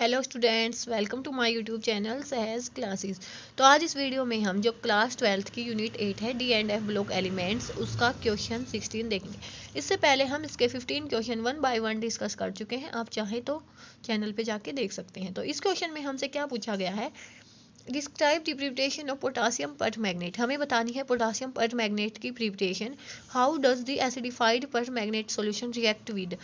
hello students welcome to my YouTube channel Sahaj classes तो आज इस वीडियो में हम जो क्लास ट्वेल्थ की यूनिट एट है D and F block elements उसका क्वेश्चन सिक्सटीन देखेंगे इससे पहले हम इसके fifteen question one by one discuss कर चुके हैं आप चाहें तो चैनल पे जाके देख सकते हैं तो इस क्वेश्चन में हमसे क्या पूछा गया है describe the preparation of potassium permanganate हमें बतानी है पोटासियम पर्ट मैग्नेट की preparation how does the acidified permanganate solution react with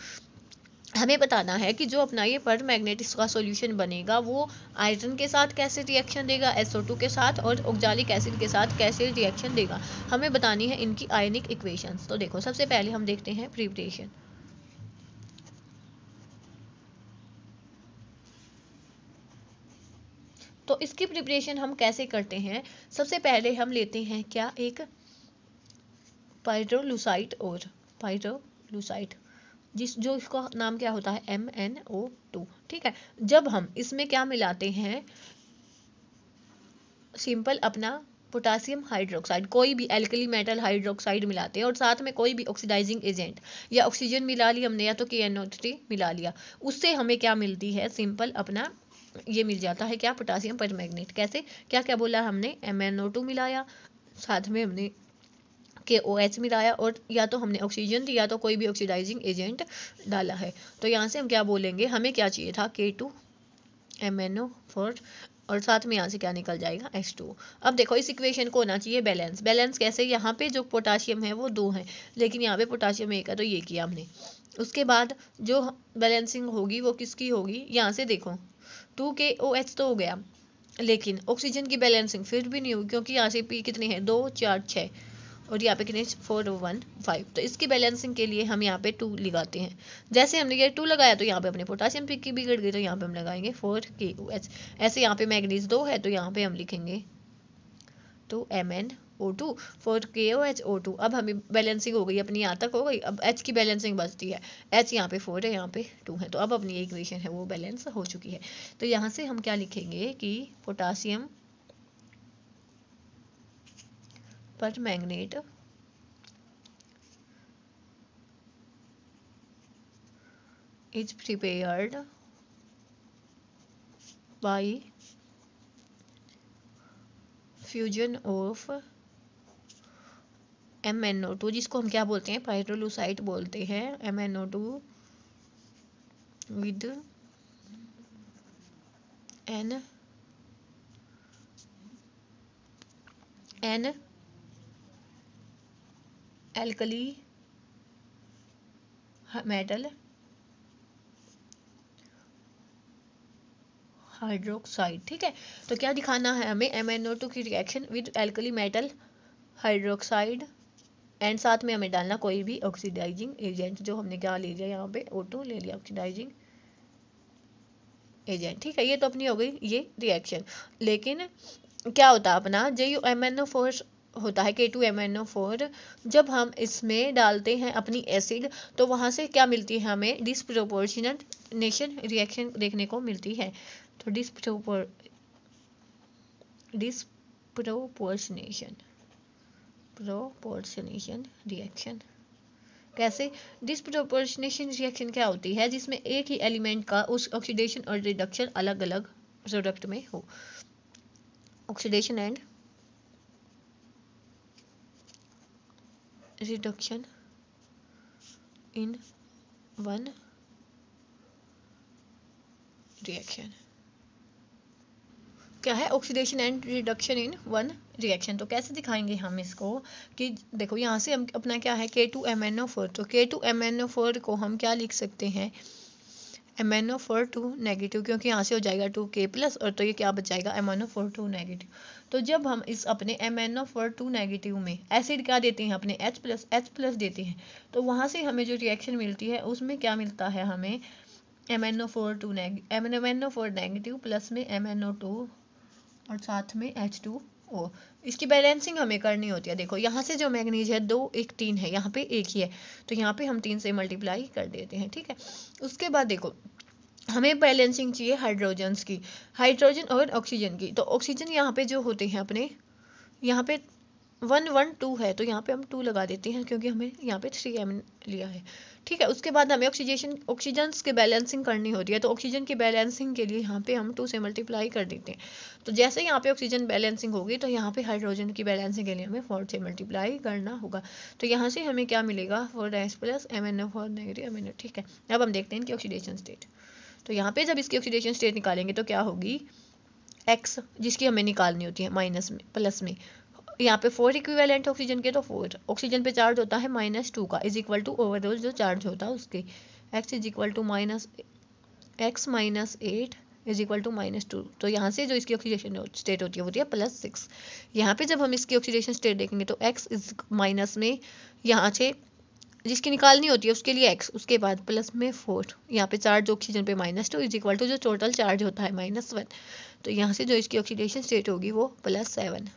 हमें बताना है कि जो अपना ये पर मैग्नेटिक्स का सोल्यूशन बनेगा वो आयरन के साथ कैसे रिएक्शन देगा SO2 के साथ और ऑक्जालिक एसिड के साथ कैसे रिएक्शन देगा हमें बतानी है इनकी आयनिक इक्वेशंस तो देखो सबसे पहले हम देखते हैं प्रिपरेशन तो इसकी प्रिपरेशन हम कैसे करते हैं सबसे पहले हम लेते हैं क्या एक पाइड्रोलुसाइट और पायरोलूसाइट जिस जो इसका नाम क्या होता है एम एन ओ टू ठीक है जब हम इसमें क्या मिलाते हैं सिंपल अपना पोटासियम हाइड्रोक्साइड कोई भी एल्कली मेटल हाइड्रोक्साइड मिलाते हैं और साथ में कोई भी ऑक्सीडाइजिंग एजेंट या ऑक्सीजन मिला ली हमने या तो के मिला लिया उससे हमें क्या मिलती है सिंपल अपना ये मिल जाता है क्या पोटासियम पर कैसे क्या क्या बोला हमने एम मिलाया साथ में हमने के ओ एच मिलाया और या तो हमने ऑक्सीजन दिया तो कोई भी ऑक्सीडाइजिंग एजेंट डाला है तो यहाँ से हम क्या बोलेंगे हमें क्या चाहिए था K two M N O four और साथ में यहाँ से क्या निकल जाएगा टू अब देखो इस इक्वेशन को होना चाहिए बैलेंस बैलेंस कैसे यहाँ पे जो पोटाशियम है वो दो है लेकिन यहाँ पे पोटाशियम एक है तो ये किया हमने उसके बाद जो बैलेंसिंग होगी वो किसकी होगी यहाँ से देखो टू के ओ एच तो हो गया लेकिन ऑक्सीजन की बैलेंसिंग फिर भी नहीं होगी क्योंकि यहाँ से पी कितने हैं दो चार छः और यहाँ पे कितने फोर वन फाइव तो इसकी बैलेंसिंग के लिए हम यहाँ पे टू लगाते हैं जैसे हमने ये टू लगाया तो यहाँ पे अपने पोटासियम पिक की बिगड़ गई तो यहाँ पे हम लगाएंगे फोर के ओ एच ऐसे यहाँ पे मैगनीज दो है तो यहाँ पे हम लिखेंगे तो M N O two four K O H O two अब हमें बैलेंसिंग हो गई अपनी यहाँ तक हो गई अब एच की बैलेंसिंग बचती है एच यहाँ पे फोर है यहाँ पे टू है तो अब अपनी एक इक्वेशन है वो बैलेंस हो चुकी है तो यहाँ से हम क्या लिखेंगे कि potassium permanganate is prepared by fusion of M N O two जिसको हम क्या बोलते हैं पायरोलूसाइट बोलते हैं M N O two with an an alkali metal hydroxide ठीक है तो क्या दिखाना है हमें एम एन ओ टू की reaction with alkali metal hydroxide and साथ में हमें डालना कोई भी ऑक्सीडाइजिंग एजेंट जो हमने क्या ले लिया यहाँ पे ओटो ले लिया ऑक्सीडाइजिंग एजेंट ठीक है ये तो अपनी हो गई ये रिएक्शन लेकिन क्या होता है अपना जे यू एम एन ओ फोर्स होता है K two M N O four जब हम इसमें डालते हैं अपनी एसिड तो वहाँ से क्या मिलती है हमें डिसप्रोपोर्शनट नेशन रिएक्शन देखने को मिलती है तो डिसप्रोपोर डिसप्रोपोर्शनेशन प्रोपोर्शनेशन रिएक्शन कैसे डिसप्रोपोर्शनेशन रिएक्शन क्या होती है जिसमें एक ही एलिमेंट का उस ऑक्सीडेशन और रिडक्शन अलग अलग प्रोडक्ट में हो oxidation and reduction in one reaction क्या है oxidation and reduction in one reaction तो कैसे दिखाएंगे हम इसको कि देखो यहाँ से हम अपना क्या है K two M N O four तो K two M N O four को हम क्या लिख सकते हैं M N O four two negative क्योंकि यहाँ से हो जाएगा टू के प्लस और तो ये क्या बच जाएगा ओ फोर टू नेगेटिव तो जब हम इस अपने M N O four two negative में एसिड क्या देते हैं अपने एच प्लस एच प्लस देते हैं तो वहाँ से हमें जो रिएक्शन मिलती है उसमें क्या मिलता है हमें M N O four two M N O four negative plus में एम एन ओ टू और साथ में एच टू ओ इसकी बैलेंसिंग हमें करनी होती है देखो यहाँ से जो मैगनीज है दो एक तीन है यहाँ पे एक ही है तो यहाँ पे हम तीन से मल्टीप्लाई कर देते हैं ठीक है उसके बाद देखो हमें बैलेंसिंग चाहिए हाइड्रोजन्स की हाइड्रोजन और ऑक्सीजन की तो ऑक्सीजन यहाँ पे जो होते हैं अपने यहाँ पे वन वन टू है तो यहाँ पे हम टू लगा देते हैं क्योंकि हमें यहाँ पे थ्री एम लिया है ठीक है उसके बाद हमें ऑक्सीजेशन ऑक्सीजन की बैलेंसिंग करनी होती है तो ऑक्सीजन की बैलेंसिंग के लिए यहाँ पे हम टू से मल्टीप्लाई कर देते हैं तो जैसे यहाँ पे ऑक्सीजन बैलेंसिंग होगी तो यहाँ पे हाइड्रोजन की बैलेंसिंग के लिए हमें फोर से मल्टीप्लाई करना होगा तो यहाँ से हमें क्या मिलेगा four S plus M N O four negative M N O ठीक है अब हम देखते हैं इनकी ऑक्सीडेशन स्टेट तो यहाँ पे जब इसकी ऑक्सीडेशन स्टेट निकालेंगे तो क्या होगी एक्स जिसकी हमें निकालनी होती है माइनस में प्लस में यहाँ पे फोर इक्विवेलेंट ऑक्सीजन के तो फोर ऑक्सीजन पे चार्ज होता है माइनस टू का इज इक्वल टू ओवरऑल जो चार्ज होता है उसके x is equal to minus x minus eight is equal to minus two तो यहाँ से जो इसकी ऑक्सीडेशन स्टेट होती है वो होती है प्लस सिक्स यहाँ पे जब हम इसकी ऑक्सीडेशन स्टेट देखेंगे तो एक्स इज माइनस में यहाँ से जिसकी निकालनी होती है उसके लिए एक्स उसके बाद प्लस में फोर यहाँ पे चार्ज ऑक्सीजन पे minus two is equal to जो टोटल चार्ज होता है माइनस वन तो यहाँ से जो इसकी ऑक्सीडेशन स्टेट होगी वो प्लस सेवन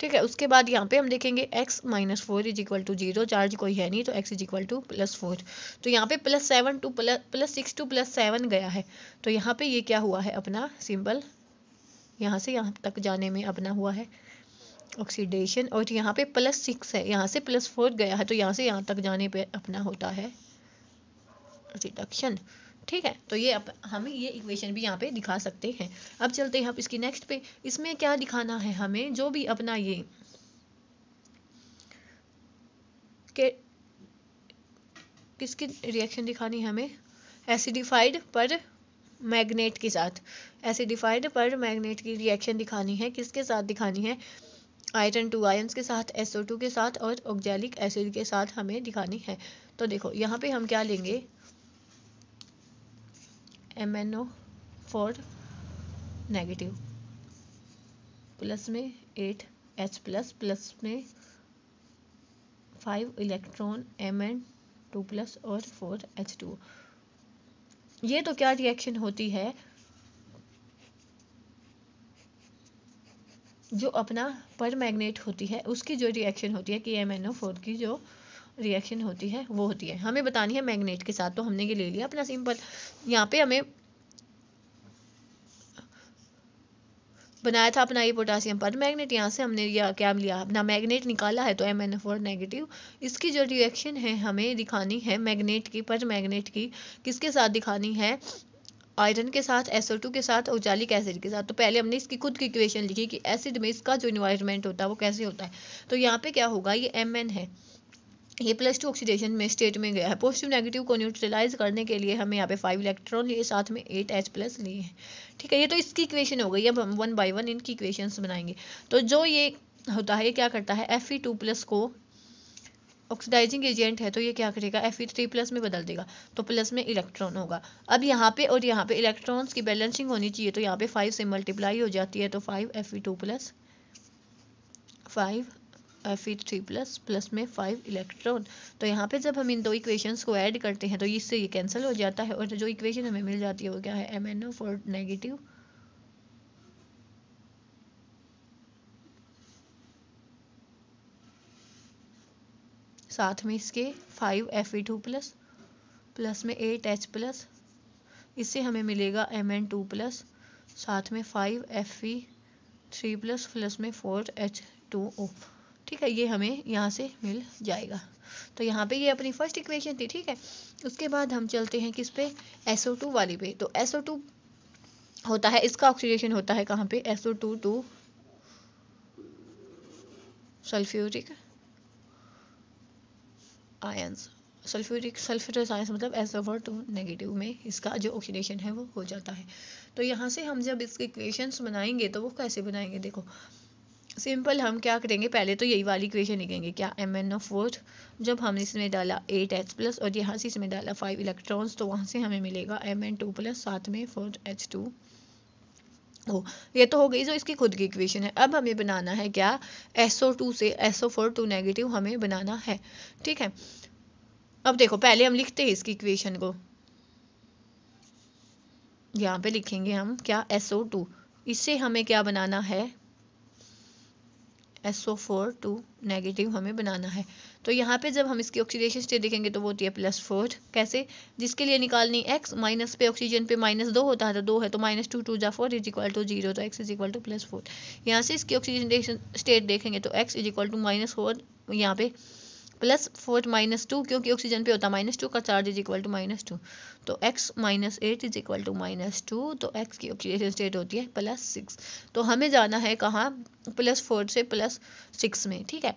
ठीक है उसके बाद यहाँ पे हम देखेंगे x minus four is equal to zero charge कोई है नहीं तो x is equal to plus four तो यहाँ पे plus seven two plus plus six two plus seven गया है तो यहाँ पे ये क्या हुआ है अपना सिंबल यहाँ से यहाँ तक जाने में अपना हुआ है ऑक्सीडेशन और तो यहाँ पे प्लस सिक्स है यहाँ से प्लस फोर गया है तो यहाँ से यहाँ तक जाने पे अपना होता है रिडक्शन ठीक है तो ये अब हमें ये इक्वेशन भी यहाँ पे दिखा सकते हैं अब चलते हैं अब इसकी नेक्स्ट पे इसमें क्या दिखाना है हमें जो भी अपना ये के किसकी रिएक्शन दिखानी है हमें एसिडिफाइड पर मैग्नेट के साथ एसिडिफाइड पर मैग्नेट की रिएक्शन दिखानी है किसके साथ दिखानी है आयरन टू आयन्स के साथ SO2 के साथ और ऑक्जैलिक एसिड के साथ हमें दिखानी है तो देखो यहाँ पे हम क्या लेंगे M N O negative plus में एट एच प्लस प्लस में five electron M N two plus और फोर एच टू ये तो क्या रिएक्शन होती है जो अपना पर मैग्नेट होती है उसकी जो रिएक्शन होती है कि एम एन ओ फोर की जो रिएक्शन होती है वो होती है हमें बतानी है मैग्नेट के साथ तो हमने ये ले लिया अपना सिंपल यहाँ पे हमें बनाया था अपना ये पोटासियम पर मैग्नेट यहाँ से हमने लिया क्या लिया अपना मैग्नेट निकाला है तो एम एन फोर नेगेटिव इसकी जो रिएक्शन है हमें दिखानी है मैग्नेट की पर मैग्नेट की किसके साथ दिखानी है आयरन के साथ एसओ के साथ और जालिक एसिड के साथ तो पहले हमने इसकी खुद की इक्वेशन लिखी कि एसिड में इसका जो इन्वायरमेंट होता है वो कैसे होता है तो यहाँ पे क्या होगा ये एम है ये प्लस टू ऑक्सीडेशन में स्टेट में गया है पॉजिटिव नेगेटिव को न्यूट्रलाइज करने के लिए हमें यहाँ पे फाइव इलेक्ट्रॉन लिए साथ में एट एच प्लस लिए हैं ठीक है ये तो इसकी इक्वेशन हो गई अब हम वन बाई वन इनकी इक्वेशंस बनाएंगे तो जो ये होता है ये क्या करता है एफ ई टू प्लस को ऑक्सीडाइजिंग एजेंट है तो ये क्या करेगा एफ थ्री प्लस में बदल देगा तो प्लस में इलेक्ट्रॉन होगा अब यहाँ पे और यहाँ पे इलेक्ट्रॉन्स की बैलेंसिंग होनी चाहिए तो यहाँ पे फाइव से मल्टीप्लाई हो जाती है तो five F two plus five F three plus plus में फाइव इलेक्ट्रॉन तो यहाँ पे जब हम इन दो इक्वेशंस को ऐड करते हैं तो इससे ये कैंसिल हो जाता है और जो इक्वेशन हमें मिल जाती है वो क्या है M N O four negative साथ में इसके five F E two plus plus में एट एच प्लस इससे हमें मिलेगा एम एन टू प्लस साथ में five F E three plus plus में फोर एच टू ओ ठीक है ये हमें यहाँ से मिल जाएगा तो यहाँ पे ये अपनी फर्स्ट इक्वेशन थी ठीक है उसके बाद हम चलते हैं किस पे SO2 वाली पे तो SO2 होता है इसका ऑक्सीडेशन होता है कहाँ पे SO2 two sulphuric ions sulphuric sulphurous ions मतलब एज अ वर्ड नेगेटिव में इसका जो ऑक्सीडेशन है वो हो जाता है तो यहाँ से हम जब इसके इक्वेशंस बनाएंगे तो वो कैसे बनाएंगे देखो सिंपल हम क्या करेंगे पहले तो यही वाली इक्वेशन लिखेंगे क्या एम एन जब हमने इसमें डाला एट एच प्लस और यहाँ से इसमें डाला फाइव इलेक्ट्रॉन्स तो वहाँ से हमें मिलेगा एम एन टू प्लस साथ में फोर एच टू तो ये तो हो गई जो इसकी खुद की इक्वेशन है अब हमें बनाना है क्या SO2 से SO4 नेगेटिव हमें बनाना है ठीक है अब देखो पहले हम लिखते हैं इसकी इक्वेशन को यहाँ पे लिखेंगे हम क्या SO2 इससे हमें क्या बनाना है SO4 फोर टू नेगेटिव हमें बनाना है तो यहाँ पे जब हम इसकी ऑक्सीडेशन स्टेट देखेंगे तो वो होती है प्लस फोर कैसे जिसके लिए निकालनी एक्स माइनस पे ऑक्सीजन पे माइनस दो होता है तो दो है तो माइनस टू टू जा four is equal to zero तो x is equal to plus four यहाँ से इसकी ऑक्सीजन स्टेट देखेंगे तो x is equal to minus four यहाँ पे प्लस फोर माइनस टू क्योंकि ऑक्सीजन पे होता है माइनस टू का charge is equal to minus two तो x minus eight is equal to minus two तो एक्स की ऑक्सीडेशन स्टेट होती है प्लस सिक्स तो हमें जाना है कहाँ प्लस फोर से प्लस सिक्स में ठीक है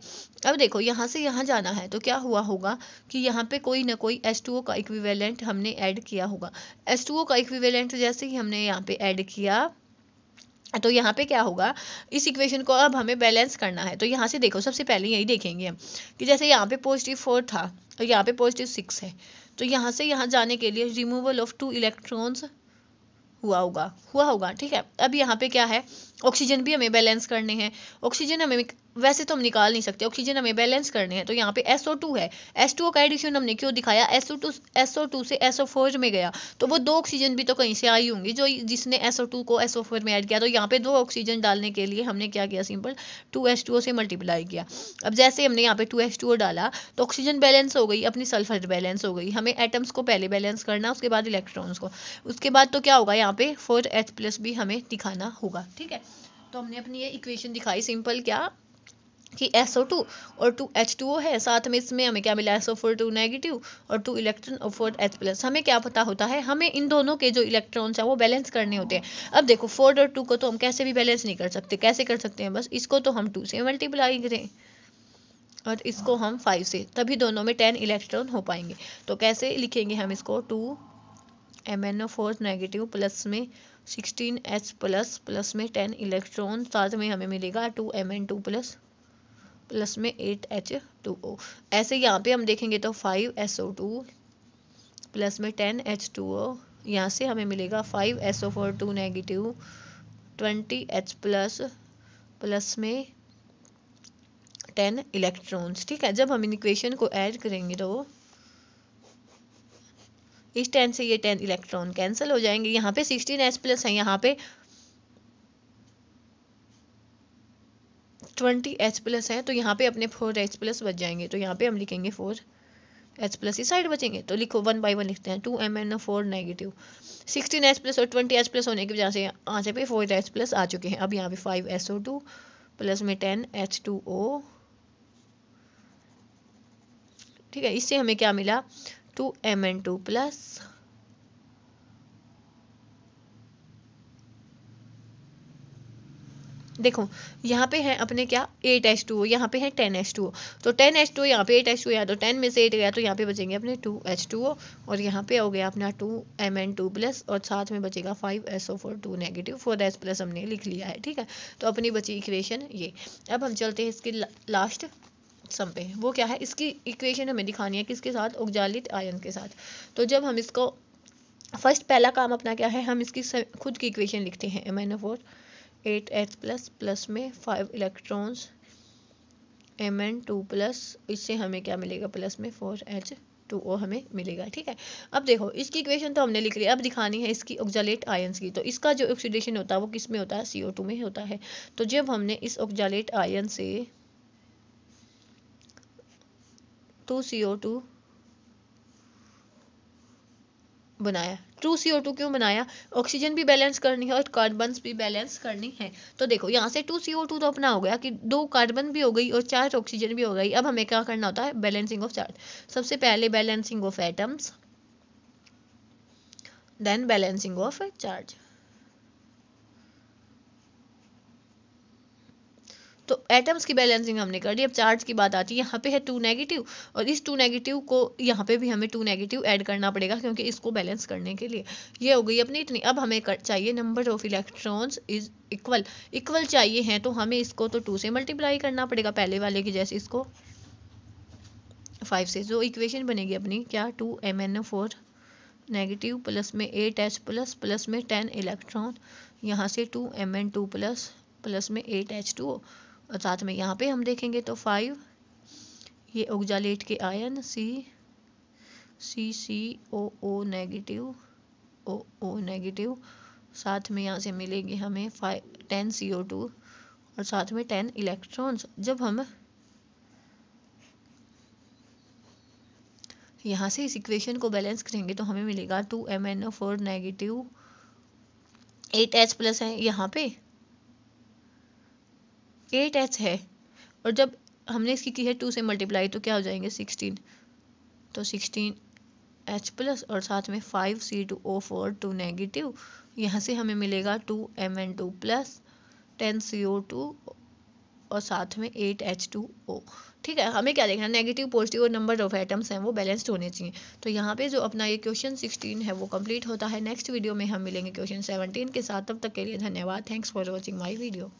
अब देखो यहाँ से यहाँ जाना है तो क्या हुआ होगा कि यहाँ पे कोई ना कोई एस टू ओ का इक्विवेलेंट हमने ऐड किया होगा एस टू ओ का इक्विवेलेंट जैसे ही हमने यहाँ पे ऐड किया तो यहाँ पे क्या होगा इस इक्वेशन को अब हमें बैलेंस करना है तो यहाँ से देखो सबसे पहले यही देखेंगे हम कि जैसे यहाँ पे पॉजिटिव फोर था और तो यहाँ पे पॉजिटिव सिक्स है तो यहाँ से यहाँ जाने के लिए रिमूवल ऑफ टू इलेक्ट्रॉन्स हुआ होगा हुआ होगा ठीक है अब यहाँ पे क्या है ऑक्सीजन भी हमें बैलेंस करने हैं ऑक्सीजन हमें वैसे तो हम निकाल नहीं सकते ऑक्सीजन हमें बैलेंस करने हैं तो यहाँ पे SO2 है S2O का एडिशन हमने क्यों दिखाया SO2 SO2 से SO4 में गया तो वो दो ऑक्सीजन भी तो कहीं से आई होंगी जो जिसने SO2 को SO4 में ऐड किया तो यहाँ पे दो ऑक्सीजन डालने के लिए हमने क्या किया सिंपल 2H2O से मल्टीप्लाई किया अब जैसे हमने यहाँ पे टू डाला तो ऑक्सीजन बैलेंस हो गई अपनी सल्फर बैलेंस हो गई हमें एटम्स को पहले बैलेंस करना उसके बाद इलेक्ट्रॉन्स को उसके बाद तो क्या होगा यहाँ पे फोर भी हमें दिखाना होगा ठीक है तो हमने अपनी ये इक्वेशन दिखाई सिंपल क्या कि एस ओ टू और टू एच टू ओ है साथ में इसमें हमें क्या मिला S O four two negative और टू इलेक्ट्रॉन और फोर एच प्लस हमें क्या पता होता है हमें इन दोनों के जो इलेक्ट्रॉन्स हैं वो बैलेंस करने होते हैं अब देखो फोर और टू को तो हम कैसे भी बैलेंस नहीं कर सकते कैसे कर सकते हैं बस इसको तो हम टू से मल्टीप्लाई करें और इसको हम फाइव से तभी दोनों में टेन इलेक्ट्रॉन हो पाएंगे तो कैसे लिखेंगे हम इसको two M N O four negative plus में सिक्सटीन एच प्लस प्लस में टेन इलेक्ट्रॉन साथ में हमें मिलेगा two M N two plus plus में एट एच टू ओ ऐसे यहाँ पे हम देखेंगे तो five S O two plus में टेन एच टू ओ यहाँ से हमें मिलेगा five S O four two negative twenty H plus plus में टेन इलेक्ट्रॉन्स ठीक है जब हम इन इक्वेशन को ऐड करेंगे तो इस टेन से ये टेन इलेक्ट्रॉन कैंसिल हो जाएंगे यहाँ पे सिक्सटीन एच प्लस है यहाँ पे ट्वेंटी एच प्लस है तो यहाँ पे अपने फोर एच प्लस बच जाएंगे तो यहाँ पे हम लिखेंगे फोर एच प्लस ही साइड बचेंगे तो लिखो वन बाई वन लिखते हैं two M N four negative sixteen H plus और ट्वेंटी एच प्लस होने की वजह से आंसर पे फोर एच प्लस आ चुके हैं अब यहाँ पे five S O two plus में टेन एच टू ओ ठीक है इससे हमें क्या मिला two M N two plus देखो यहाँ पे है अपने क्या एट एच टू यहाँ पे है टेन एच टू तो टेन एच टू यहाँ पे एट एच टू या तो टेन में से एट गया तो यहाँ पे बचेंगे अपने टू एच टू और यहाँ पे हो गया अपना two M N two plus और साथ में बचेगा five S O four two negative four S plus हमने लिख लिया है ठीक है तो अपनी बची इक्वेशन ये अब हम चलते हैं इसके ला, लास्ट सम पे वो क्या है इसकी इक्वेशन हमें दिखानी है किसके साथ उगजालित आयन के साथ तो जब हम इसको फर्स्ट पहला काम अपना क्या है हम इसकी खुद की इक्वेशन लिखते हैं M N O four eight H plus plus में five electrons M N two plus इससे हमें क्या मिलेगा प्लस में फोर एच टू ओ हमें मिलेगा ठीक है अब देखो इसकी इक्वेशन तो हमने लिख ली अब दिखानी है इसकी ऑक्जालेट आयंस की तो इसका जो ऑक्सीडेशन होता है वो किस में होता है सी ओ टू में होता है तो जब हमने इस ऑक्जालेट आयन से टू सी ओ टू बनाया टू सी ओ टू क्यों बनाया ऑक्सीजन भी बैलेंस करनी है और कार्बन भी बैलेंस करनी है तो देखो यहाँ से टू सी ओ टू तो अपना हो गया कि दो कार्बन भी हो गई और चार ऑक्सीजन भी हो गई अब हमें क्या करना होता है बैलेंसिंग ऑफ चार्ज सबसे पहले balancing of atoms then balancing of charge तो एटम्स की बैलेंसिंग हमने कर दी अब चार्ज की बात आती है यहाँ पे है टू नेगेटिव और इस टू नेगेटिव को यहाँ पे भी हमें टू नेगेटिव ऐड करना पड़ेगा क्योंकि इसको बैलेंस करने के लिए ये हो गई अपनी इतनी अब हमें कर, चाहिए number of electrons is equal equal चाहिए हैं तो हमें इसको तो टू से मल्टीप्लाई करना पड़ेगा पहले वाले की जैसे इसको फाइव से जो इक्वेशन बनेगी अपनी क्या two M N four negative plus में एट एच प्लस प्लस में टेन इलेक्ट्रॉन यहाँ से two M N two plus plus में एट एच टू और साथ में यहाँ पे हम देखेंगे तो फाइव ये ओगजालेट के ion C C C O O negative O O negative साथ में यहाँ से मिलेंगे हमें five ten C O two और साथ में टेन इलेक्ट्रॉन्स जब हम यहाँ से इस इक्वेशन को बैलेंस करेंगे तो हमें मिलेगा two M N O four negative eight H plus है यहाँ पे एट एच है और जब हमने इसकी की है टू से मल्टीप्लाई तो क्या हो जाएंगे सिक्सटीन तो सिक्सटीन एच प्लस और साथ में five C two O four two negative यहाँ से हमें मिलेगा two M N two plus ten C O two और साथ में एट एच टू ओ ठीक है हमें क्या देखना नेगेटिव पॉजिटिव और नंबर ऑफ एटम्स हैं वो बैलेंस्ड होने चाहिए तो यहाँ पे जो अपना ये क्वेश्चन सिक्सटीन है वो कंप्लीट होता है नेक्स्ट वीडियो में हम मिलेंगे क्वेश्चन सेवनटीन के साथ तब तक के लिए धन्यवाद thanks for watching my video